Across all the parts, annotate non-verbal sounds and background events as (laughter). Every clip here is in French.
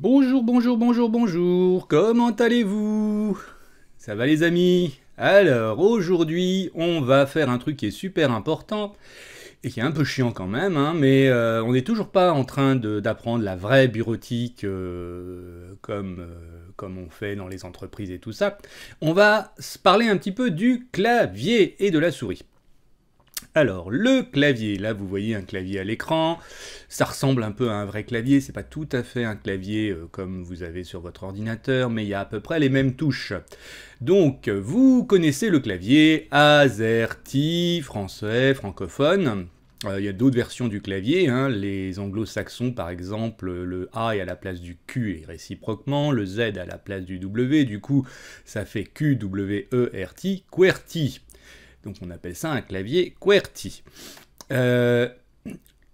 Bonjour, bonjour, bonjour, bonjour, comment allez-vous Ça va les amis Alors aujourd'hui on va faire un truc qui est super important et qui est un peu chiant quand même, hein, mais euh, on n'est toujours pas en train d'apprendre la vraie bureautique euh, comme, euh, comme on fait dans les entreprises et tout ça. On va se parler un petit peu du clavier et de la souris. Alors, le clavier, là vous voyez un clavier à l'écran, ça ressemble un peu à un vrai clavier, c'est pas tout à fait un clavier euh, comme vous avez sur votre ordinateur, mais il y a à peu près les mêmes touches. Donc, vous connaissez le clavier AZERTY, français, francophone, euh, il y a d'autres versions du clavier, hein. les anglo-saxons par exemple, le A est à la place du Q et réciproquement, le Z à la place du W, du coup ça fait Q, W, E, R, T, QWERTY. Donc on appelle ça un clavier QWERTY. Euh,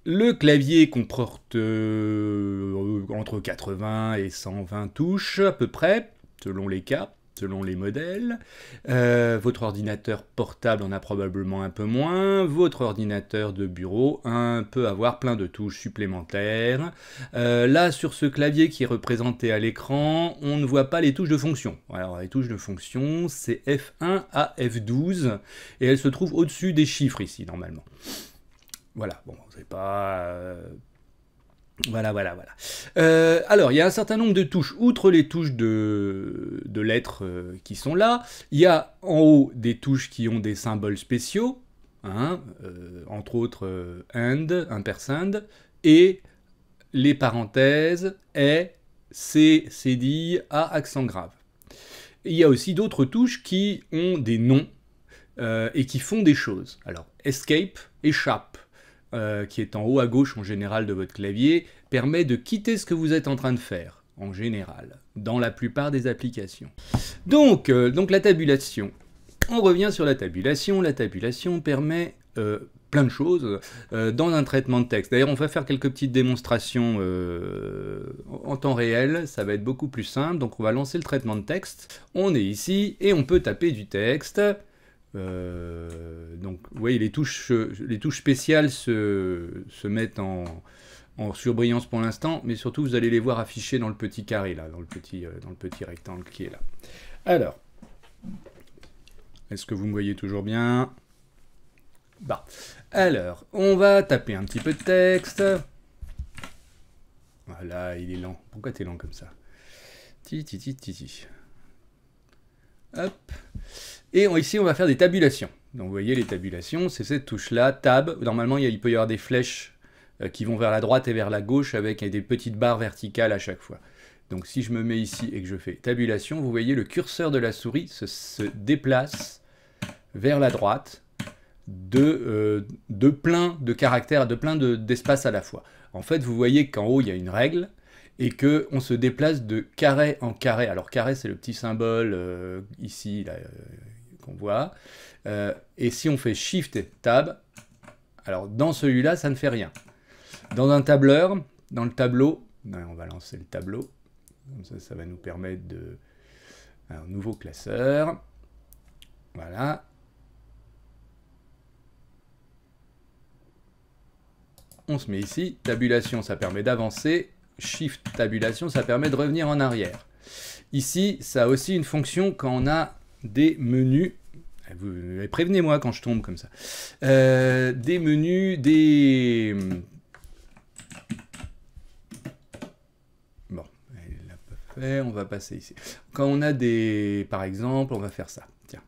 le clavier comporte euh, entre 80 et 120 touches à peu près, selon les cas selon les modèles. Euh, votre ordinateur portable en a probablement un peu moins. Votre ordinateur de bureau un, peut avoir plein de touches supplémentaires. Euh, là, sur ce clavier qui est représenté à l'écran, on ne voit pas les touches de fonction. Alors, les touches de fonction, c'est F1 à F12 et elles se trouvent au-dessus des chiffres ici, normalement. Voilà, bon, c'est pas euh, voilà, voilà, voilà. Euh, alors, il y a un certain nombre de touches. Outre les touches de, lettres euh, qui sont là, il y a en haut des touches qui ont des symboles spéciaux, hein, euh, entre autres and, ampersand, et les parenthèses est, C, c'est dit, à accent grave. il y a aussi d'autres touches qui ont des noms et qui font des choses. Alors, escape, échappe euh, qui est en haut à gauche en général de votre clavier, permet de quitter ce que vous êtes en train de faire, en général, dans la plupart des applications. Donc, euh, donc la tabulation. On revient sur la tabulation. La tabulation permet euh, plein de choses dans un traitement de texte. D'ailleurs, on va faire quelques petites démonstrations en temps réel. Ça va être beaucoup plus simple. Donc, on va lancer le traitement de texte. On est ici et on peut taper du texte. Euh, donc, vous voyez, les touches, spéciales se, mettent en, surbrillance pour l'instant, mais surtout, vous allez les voir affichées dans le petit carré, là, euh, dans le petit, rectangle qui est là. Alors, est-ce que vous me voyez toujours bien Bah, alors, on va taper un petit peu de texte. Voilà, il est lent. Pourquoi es lent comme ça Ti, ti, ti, ti, ti. Hop. Et ici, on va faire des tabulations. Donc vous voyez, les tabulations, c'est cette touche-là, tab. Normalement, il peut y avoir des flèches euh, qui vont vers la droite et vers la gauche avec des petites barres verticales à chaque fois. Donc si je me mets ici et que je fais tabulation, vous voyez le curseur de la souris se, déplace vers la droite de, euh, de plein de caractères, de plein d'espaces à la fois. En fait, vous voyez qu'en haut, il y a une règle et qu'on se déplace de carré en carré. Alors carré, c'est le petit symbole euh, ici, là, qu'on voit. Euh, et si on fait Shift et Tab, alors dans celui-là, ça ne fait rien. Dans un tableur, dans le tableau, ben, on va lancer le tableau. Comme ça, ça va nous permettre de... Un nouveau classeur. Voilà. On se met ici. Tabulation, ça permet d'avancer. Shift tabulation, ça permet de revenir en arrière. Ici, ça a aussi une fonction quand on a des menus. Eh, prévenez-moi quand je tombe comme ça. Euh, des menus, des... Bon, elle l'a pas fait, on va passer ici. Quand on a des... Par exemple, on va faire ça. Tiens.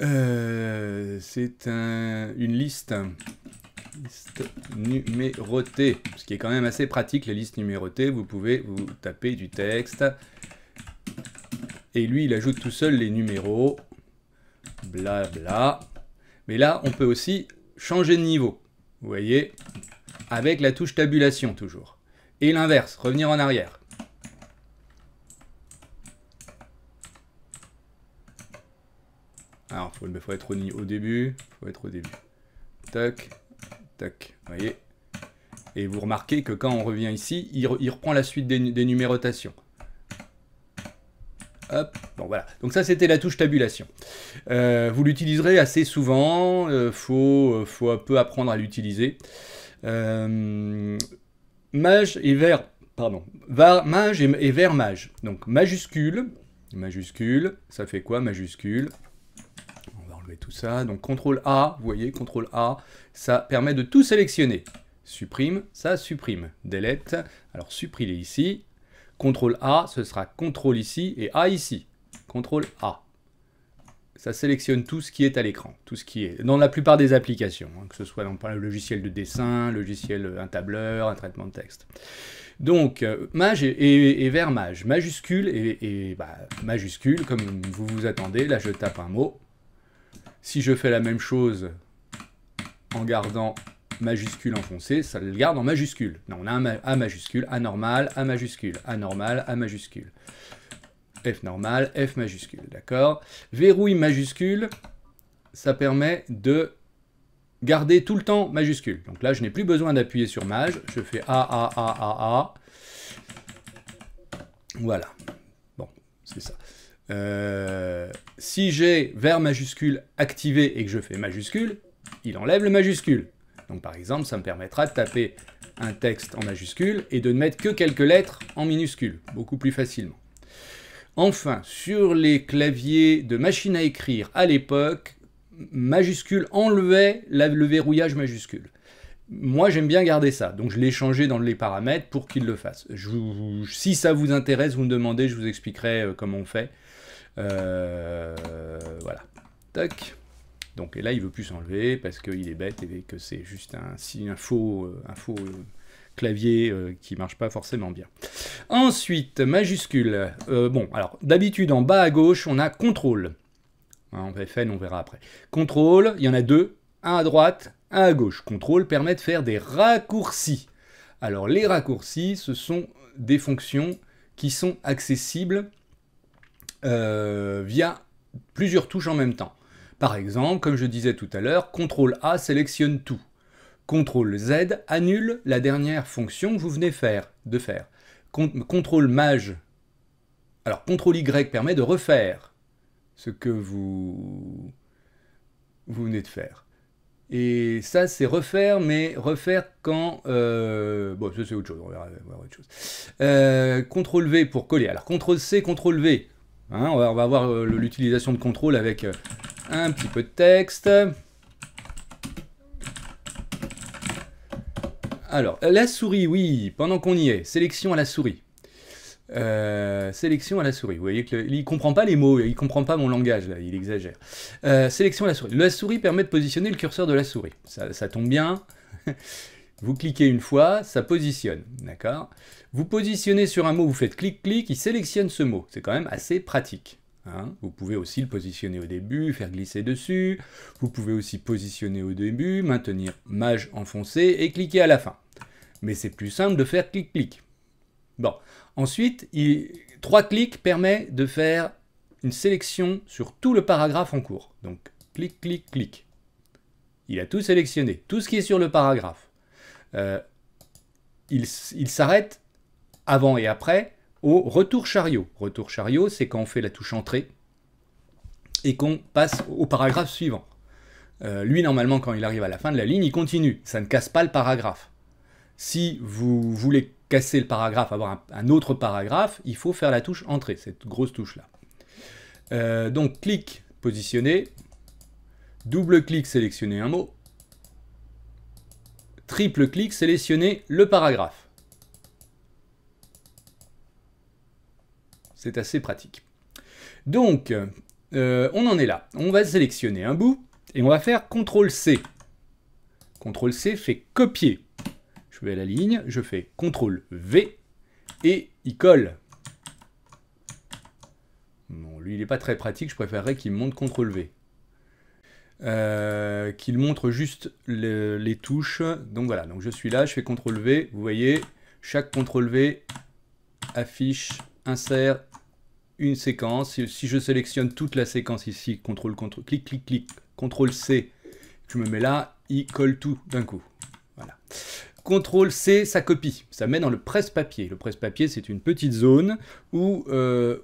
Euh, c'est une liste liste numérotée, ce qui est quand même assez pratique, la liste numérotée. vous pouvez vous taper du texte, et lui il ajoute tout seul les numéros, blabla, mais là on peut aussi changer de niveau, vous voyez, avec la touche tabulation toujours, et l'inverse, revenir en arrière. Alors, il faut, être au, au début, faut être au début. Tac, Tac, voyez Et vous remarquez que quand on revient ici, il, reprend la suite des, numérotations. Hop, bon voilà. Donc ça c'était la touche tabulation. Euh, vous l'utiliserez assez souvent, euh, euh, faut, un peu apprendre à l'utiliser. mage et vert. pardon, var, mage et, et vers mage. Donc majuscule, majuscule, ça fait quoi majuscule tout ça. Donc CTRL A, vous voyez, CTRL A, ça permet de tout sélectionner. Supprime, ça supprime. Delete, alors supprimez ici. CTRL A, ce sera CTRL ici et A ici. CTRL A. Ça sélectionne tout ce qui est à l'écran, tout ce qui est dans la plupart des applications, hein, que ce soit dans le logiciel de dessin, logiciel, euh, un tableur, un traitement de texte. Donc, euh, maj et, vers maj, majuscule et, bah, majuscule, comme vous vous attendez. Là, je tape un mot. Si je fais la même chose en gardant majuscule enfoncé, ça le garde en majuscule. Non, on a un A majuscule, A normal, A majuscule, A normal, A majuscule. F normal, F majuscule, d'accord Verrouille majuscule, ça permet de garder tout le temps majuscule. Donc là, je n'ai plus besoin d'appuyer sur maj, je fais A, A, A, A, A. Voilà. Bon, c'est ça. Euh, si j'ai vers majuscule activé et que je fais majuscule, il enlève le majuscule. Donc par exemple, ça me permettra de taper un texte en majuscule et de ne mettre que quelques lettres en minuscule, beaucoup plus facilement. Enfin, sur les claviers de machine à écrire à l'époque, majuscule enlevait le verrouillage majuscule. Moi, j'aime bien garder ça, donc je l'ai changé dans les paramètres pour qu'il le fasse. si ça vous intéresse, vous me demandez, je vous expliquerai euh, comment on fait. Euh, voilà. Tac. Donc, et là, il veut plus s'enlever parce qu'il est bête et que c'est juste un, faux, euh, faux clavier qui marche pas forcément bien. Ensuite, majuscule. bon, alors, d'habitude, en bas à gauche, on a contrôle. En hein, FN, on verra après. Contrôle, il y en a deux. Un à droite, à gauche. Contrôle permet de faire des raccourcis. Alors les raccourcis, ce sont des fonctions qui sont accessibles euh, via plusieurs touches en même temps. Par exemple, comme je disais tout à l'heure, contrôle A sélectionne tout. Contrôle Z annule la dernière fonction que vous venez de faire. Contrôle Maj, alors CTRL Y permet de refaire ce que vous, vous venez de faire. Et ça, c'est refaire, mais refaire quand... Euh, bon, ça c'est autre chose, on verra, CTRL-V euh, pour coller. Alors CTRL-C, CTRL-V. Hein, on, va, voir euh, l'utilisation de CTRL avec un petit peu de texte. Alors, la souris, oui, pendant qu'on y est, sélection à la souris. Euh, sélection à la souris. Vous voyez qu'il ne comprend pas les mots, il comprend pas mon langage il exagère. Euh, sélection à la souris. La souris permet de positionner le curseur de la souris. Ça, tombe bien. (laughs) Vous cliquez une fois, ça positionne, d'accord Vous positionnez sur un mot, vous faites clic-clic, il sélectionne ce mot. C'est quand même assez pratique. Hein vous pouvez aussi le positionner au début, faire glisser dessus. Vous pouvez aussi positionner au début, maintenir mage enfoncé et cliquer à la fin. Mais c'est plus simple de faire clic-clic. Bon. Ensuite, il, trois clics permet de faire une sélection sur tout le paragraphe en cours. Donc, clic, clic, clic. Il a tout sélectionné, tout ce qui est sur le paragraphe. Euh, il, s'arrête avant et après au retour chariot. Retour chariot, c'est quand on fait la touche entrée et qu'on passe au paragraphe suivant. Euh, lui, normalement, quand il arrive à la fin de la ligne, il continue. Ça ne casse pas le paragraphe. Si vous voulez casser le paragraphe, avoir un, autre paragraphe, il faut faire la touche entrée, cette grosse touche-là. Euh, donc clic, positionner, double-clic, sélectionner un mot, triple-clic, sélectionner le paragraphe. C'est assez pratique. Donc, euh, on en est là. On va sélectionner un bout et on va faire CTRL-C. CTRL-C fait copier. Je vais à la ligne, je fais CTRL V et il colle. Bon, lui, il n'est pas très pratique. Je préférerais qu'il montre « CTRL V. Euh, qu'il montre juste les touches. Donc voilà, donc je suis là, je fais CTRL V. Vous voyez, chaque CTRL V affiche, insère une séquence. Si je sélectionne toute la séquence ici, CTRL, CTRL, clic, clic, clic, CTRL C, je me mets là, il colle tout d'un coup. Voilà. CTRL-C, ça copie, ça met dans le presse-papier. Le presse-papier, c'est une petite zone où, euh,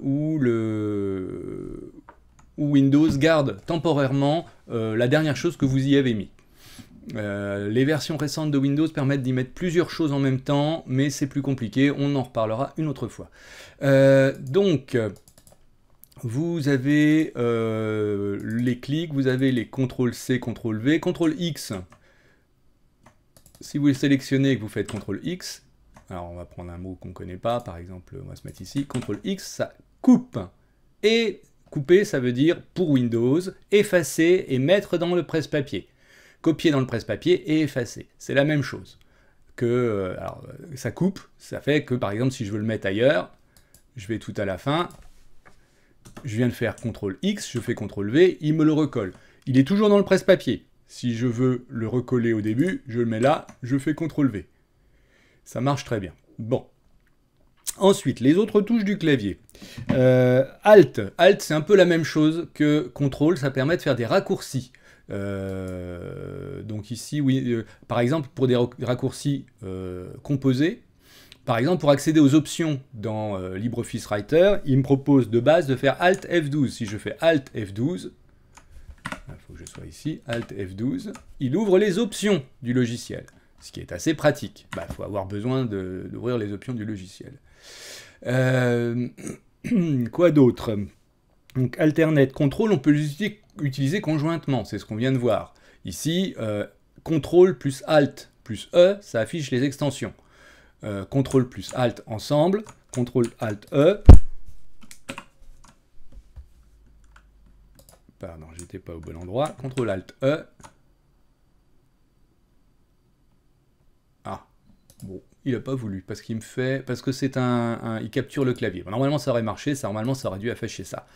Windows garde temporairement euh, la dernière chose que vous y avez mis. Euh, les versions récentes de Windows permettent d'y mettre plusieurs choses en même temps, mais c'est plus compliqué, on en reparlera une autre fois. donc, vous avez les clics, vous avez les CTRL-C, CTRL-V, CTRL-X si vous le sélectionnez et que vous faites CTRL X, alors on va prendre un mot qu'on ne connaît pas, par exemple, on va se mettre ici, CTRL X, ça coupe. Et couper, ça veut dire, pour Windows, effacer et mettre dans le presse-papier. Copier dans le presse-papier et effacer. C'est la même chose. Que, euh, euh, ça coupe, ça fait que, par exemple, si je veux le mettre ailleurs, je vais tout à la fin, je viens de faire CTRL X, je fais CTRL V, il me le recolle. Il est toujours dans le presse-papier. Si je veux le recoller au début, je le mets là, je fais CTRL V. Ça marche très bien. Bon. Ensuite, les autres touches du clavier. Euh, Alt. Alt, c'est un peu la même chose que CTRL, ça permet de faire des raccourcis. Euh, donc ici, oui, euh, par exemple, pour des raccourcis composés, par exemple, pour accéder aux options dans LibreOffice Writer, il me propose de base de faire Alt F12. Si je fais Alt F12, il faut que je sois ici, Alt F12, il ouvre les options du logiciel, ce qui est assez pratique. Il bah, faut avoir besoin d'ouvrir les options du logiciel. Euh, (clears throat) quoi d'autre Donc Alternate Contrôle, on peut utiliser conjointement, c'est ce qu'on vient de voir. Ici, euh, Contrôle plus Alt plus E, ça affiche les extensions. Euh, Contrôle plus Alt ensemble, Contrôle Alt E, pardon, j'ai pas au bon endroit. CTRL ALT E. Ah, bon, il a pas voulu, parce qu'il me fait. Parce que c'est un, Il capture le clavier. normalement ça aurait marché, ça, normalement ça aurait dû afficher ça.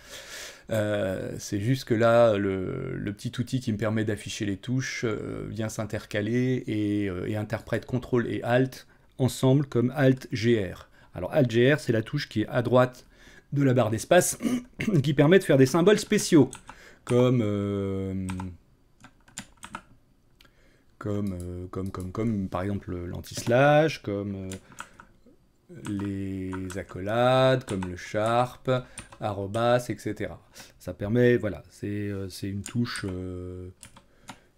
Euh, c'est juste que là, le, petit outil qui me permet d'afficher les touches euh, vient s'intercaler et, euh, et, interprète CTRL et ALT ensemble comme ALT-GR. Alors ALT-GR, c'est la touche qui est à droite de la barre d'espace (coughs) qui permet de faire des symboles spéciaux comme, euh, euh, comme, comme, comme, par exemple l'anti-slash, comme euh, les accolades, comme le sharp, arrobas, etc. Ça permet, voilà, c'est une touche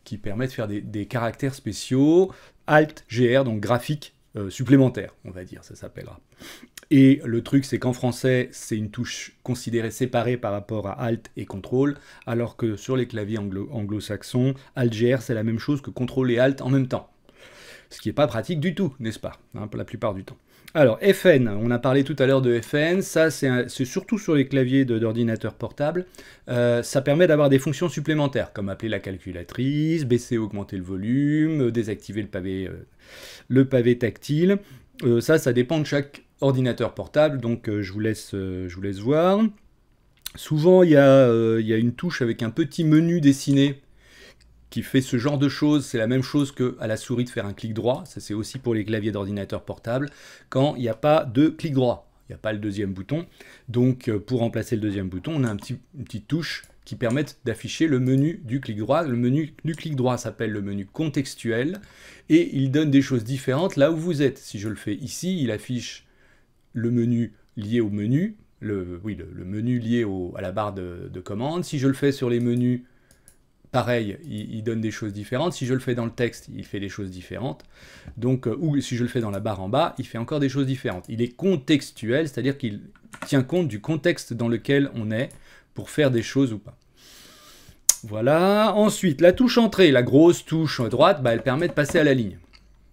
qui permet de faire des, des caractères spéciaux, alt, gr, donc graphique supplémentaire, on va dire, ça s'appellera. Et le truc, c'est qu'en français, c'est une touche considérée séparée par rapport à Alt et Control, alors que sur les claviers anglo-saxons, Alt-GR, c'est la même chose que Control et Alt en même temps. Ce qui n'est pas pratique du tout, n'est-ce pas, hein, pour la plupart du temps. Alors, FN, on a parlé tout à l'heure de FN, ça c'est surtout sur les claviers d'ordinateur portable. Euh, ça permet d'avoir des fonctions supplémentaires, comme appeler la calculatrice, baisser ou augmenter le volume, euh, désactiver le pavé, euh, tactile. ça, ça dépend de chaque ordinateur portable, donc euh, je, vous laisse, euh, je vous laisse voir. Souvent, il y, euh, il y, a une touche avec un petit menu dessiné qui fait ce genre de choses. C'est la même chose qu'à la souris de faire un clic droit. Ça, c'est aussi pour les claviers d'ordinateur portable, quand il n'y a pas de clic droit. Il n'y a pas le deuxième bouton. Donc, pour remplacer le deuxième bouton, on a un petit, une petite touche qui permet d'afficher le menu du clic droit. Le menu du clic droit s'appelle le menu contextuel et il donne des choses différentes là où vous êtes. Si je le fais ici, il affiche le menu lié au menu, le, oui, le, menu lié à la barre de, de, commande. Si je le fais sur les menus, pareil, il, donne des choses différentes. Si je le fais dans le texte, il fait des choses différentes. Donc, euh, ou si je le fais dans la barre en bas, il fait encore des choses différentes. Il est contextuel, c'est-à-dire qu'il tient compte du contexte dans lequel on est pour faire des choses ou pas. Voilà. Ensuite, la touche entrée, la grosse touche droite, bah, elle permet de passer à la ligne.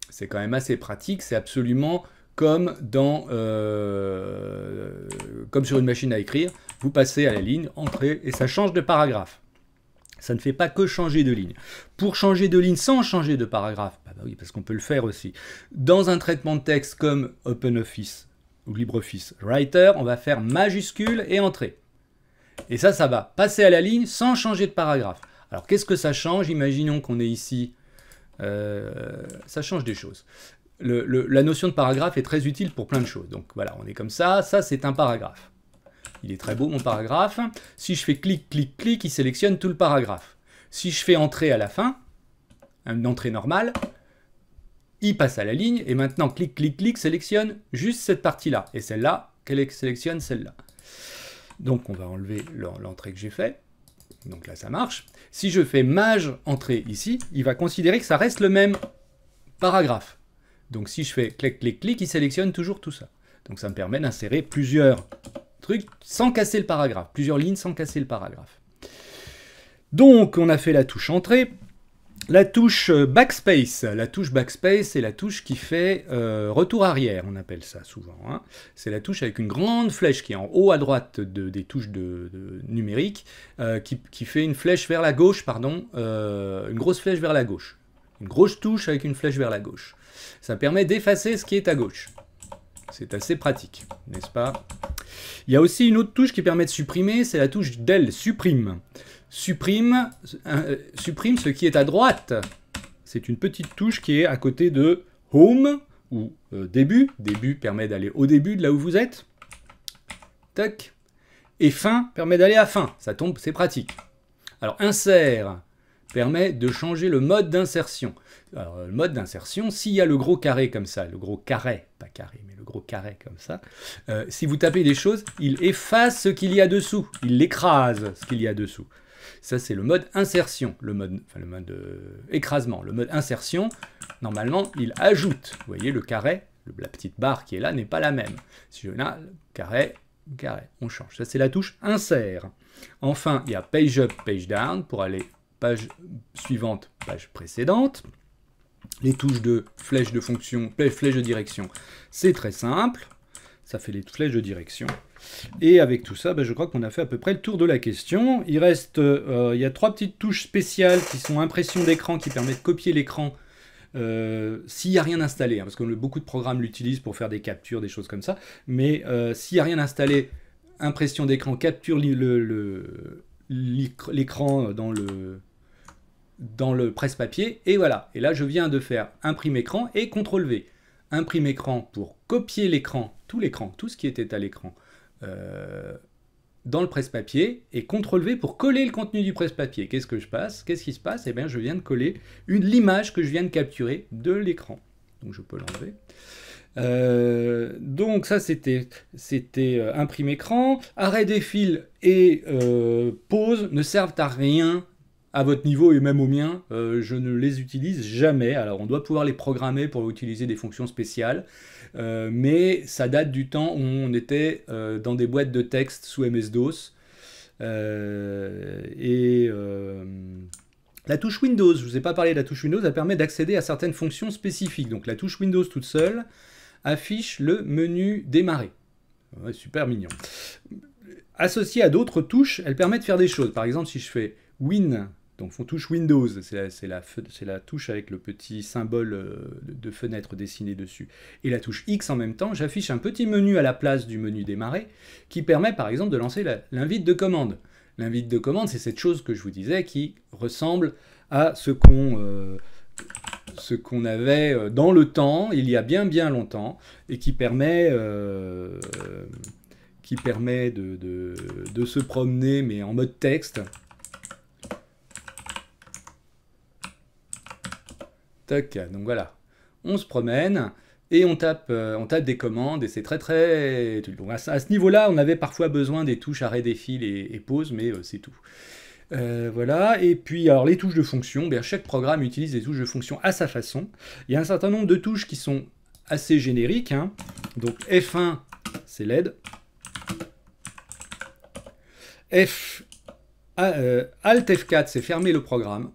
C'est quand même assez pratique, c'est absolument euh, comme, sur une machine à écrire, vous passez à la ligne, entrée, et ça change de paragraphe. Ça ne fait pas que changer de ligne. Pour changer de ligne sans changer de paragraphe, bah bah parce qu'on peut le faire aussi, dans un traitement de texte comme OpenOffice ou LibreOffice Writer, on va faire majuscule et entrée. Et ça, ça va passer à la ligne sans changer de paragraphe. Alors qu'est-ce que ça change Imaginons qu'on est ici. Euh, ça change des choses la notion de paragraphe est très utile pour plein de choses. Donc voilà, on est comme ça, ça c'est un paragraphe. Il est très beau mon paragraphe. Si je fais clic, clic, clic, il sélectionne tout le paragraphe. Si je fais entrée à la fin, une entrée normale, il passe à la ligne et maintenant clic, clic, clic, sélectionne juste cette partie-là. Et celle-là, qu'elle sélectionne celle-là. Donc on va enlever l'entrée que j'ai fait. Donc là ça marche. Si je fais mage entrée ici, il va considérer que ça reste le même paragraphe. Donc si je fais clic, clic, clic, il sélectionne toujours tout ça. Donc ça me permet d'insérer plusieurs trucs sans casser le paragraphe, plusieurs lignes sans casser le paragraphe. Donc on a fait la touche entrée. La touche euh, backspace, la touche backspace, c'est la touche qui fait euh, retour arrière, on appelle ça souvent. Hein. C'est la touche avec une grande flèche qui est en haut à droite des touches de, numérique, numériques, euh, qui, fait une flèche vers la gauche, pardon, une grosse flèche vers la gauche. Une grosse touche avec une flèche vers la gauche. Ça permet d'effacer ce qui est à gauche. C'est assez pratique, n'est-ce pas Il y a aussi une autre touche qui permet de supprimer, c'est la touche del supprime. Supprime, euh, ce qui est à droite. C'est une petite touche qui est à côté de home ou euh, début. Début permet d'aller au début de là où vous êtes. Tac. Et fin permet d'aller à fin. Ça tombe, c'est pratique. Alors INSERT permet de changer le mode d'insertion. Alors, le euh, mode d'insertion, s'il y a le gros carré comme ça, le gros carré, pas carré, mais le gros carré comme ça, euh, si vous tapez des choses, il efface ce qu'il y a dessous, il écrase ce qu'il y a dessous. Ça, c'est le mode insertion, le mode, enfin, le mode euh, écrasement. Le mode insertion, normalement, il ajoute. Vous voyez, le carré, la petite barre qui est là n'est pas la même. Si je là, carré, carré, on change. Ça, c'est la touche insert. Enfin, il y a page up, page down pour aller page suivante, page précédente. Les touches de flèche de fonction, flèche de direction, c'est très simple. Ça fait les flèches de direction. Et avec tout ça, ben, je crois qu'on a fait à peu près le tour de la question. Il reste, euh, il y a trois petites touches spéciales qui sont impression d'écran, qui permettent de copier l'écran euh, s'il n'y a rien installé, hein, parce que beaucoup de programmes l'utilisent pour faire des captures, des choses comme ça, mais euh, s'il n'y a rien installé, impression d'écran capture l'écran dans le, dans le presse-papier, et voilà. Et là, je viens de faire imprime écran et CTRL V. Imprime écran pour copier l'écran, tout l'écran, tout ce qui était à l'écran, euh, dans le presse-papier, et CTRL V pour coller le contenu du presse-papier. Qu'est-ce que je passe Qu'est-ce qui se passe Eh bien, je viens de coller l'image que je viens de capturer de l'écran. Donc, je peux l'enlever. Euh, donc ça c'était c'était euh, imprime écran, arrêt des fils et pause ne servent à rien à votre niveau et même au mien, euh, je ne les utilise jamais. Alors on doit pouvoir les programmer pour utiliser des fonctions spéciales, euh, mais ça date du temps où on était euh, dans des boîtes de texte sous MS-DOS. et la touche Windows, je ne vous ai pas parlé de la touche Windows, elle permet d'accéder à certaines fonctions spécifiques. Donc la touche Windows toute seule affiche le menu démarrer. super mignon. Associée à d'autres touches, elle permet de faire des choses. Par exemple, si je fais Win. Donc on touche Windows, c'est la, touche avec le petit symbole euh, de fenêtre dessiné dessus. Et la touche X en même temps, j'affiche un petit menu à la place du menu démarrer qui permet par exemple de lancer l'invite de commande. L'invite de commande, c'est cette chose que je vous disais qui ressemble à ce qu'on euh, avait euh, dans le temps, il y a bien bien longtemps, et qui permet... de se promener mais en mode texte donc voilà. On se promène et on tape, euh, on tape des commandes et c'est très très... à, ce niveau-là, on avait parfois besoin des touches arrêt des et, pause, mais euh, c'est tout. Euh, voilà, et puis alors les touches de fonction, ben, chaque programme utilise les touches de fonction à sa façon. Il y a un certain nombre de touches qui sont assez génériques. Hein. Donc F1, c'est LED. F, ah, Alt F4, c'est fermer le programme.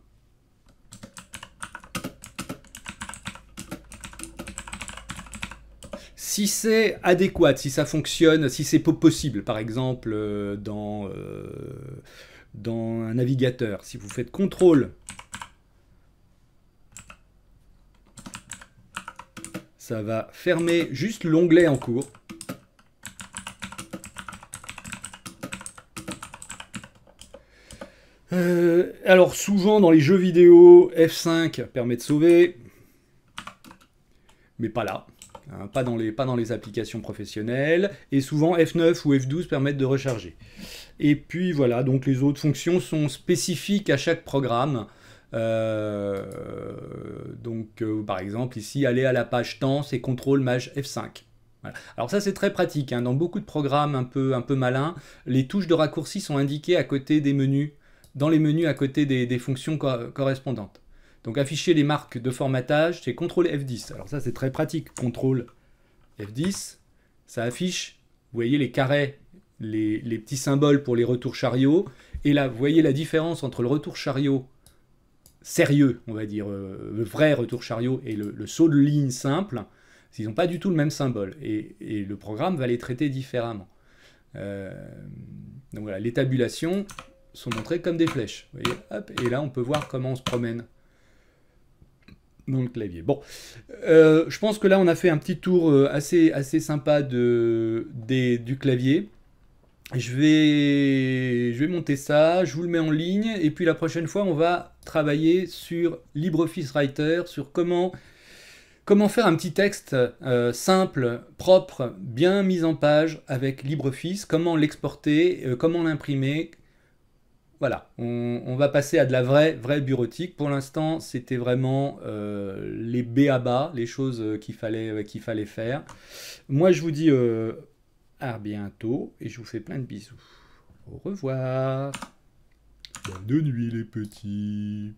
si c'est adéquat, si ça fonctionne, si c'est possible, par exemple euh, dans, euh, dans un navigateur, si vous faites contrôle, ça va fermer juste l'onglet en cours. Euh, alors souvent dans les jeux vidéo, F5 permet de sauver, mais pas là. Hein, pas, dans les, pas dans les applications professionnelles, et souvent F9 ou F12 permettent de recharger. Et puis voilà, donc les autres fonctions sont spécifiques à chaque programme. Euh, donc euh, par exemple ici, aller à la page temps, c'est CTRL maj F5. Alors ça c'est très pratique, hein. dans beaucoup de programmes un peu, malins, les touches de raccourci sont indiquées à côté des menus, dans les menus à côté des, fonctions correspondantes. Donc afficher les marques de formatage, c'est CTRL F10. Alors ça c'est très pratique, CTRL F10, ça affiche, vous voyez les carrés, les, petits symboles pour les retours chariots, et là vous voyez la différence entre le retour chariot sérieux, on va dire, euh, le vrai retour chariot et le, saut de ligne simple, ils n'ont pas du tout le même symbole, et, le programme va les traiter différemment. Euh, donc voilà, les tabulations sont montrées comme des flèches. et là, on peut voir comment on se promène dans le clavier. Bon, euh, je pense que là on a fait un petit tour euh, assez, assez sympa de, du clavier. Je vais, je vais monter ça, je vous le mets en ligne, et puis la prochaine fois on va travailler sur LibreOffice Writer, sur comment, comment faire un petit texte euh, simple, propre, bien mis en page avec LibreOffice, comment l'exporter, comment l'imprimer, voilà, on, va passer à de la vraie, vraie bureautique. Pour l'instant, c'était vraiment euh, les B à bas, les choses euh, qu'il fallait, euh, qu'il fallait faire. Moi, je vous dis à bientôt et je vous fais plein de bisous. Au revoir. Bonne nuit les petits.